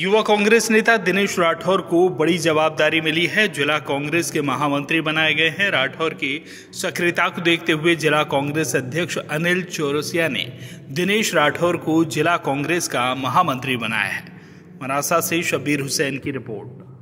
युवा कांग्रेस नेता दिनेश राठौर को बड़ी जवाबदारी मिली है जिला कांग्रेस के महामंत्री बनाए गए हैं राठौर की सक्रियता को देखते हुए जिला कांग्रेस अध्यक्ष अनिल चौरसिया ने दिनेश राठौर को जिला कांग्रेस का महामंत्री बनाया है मरासा से शबीर हुसैन की रिपोर्ट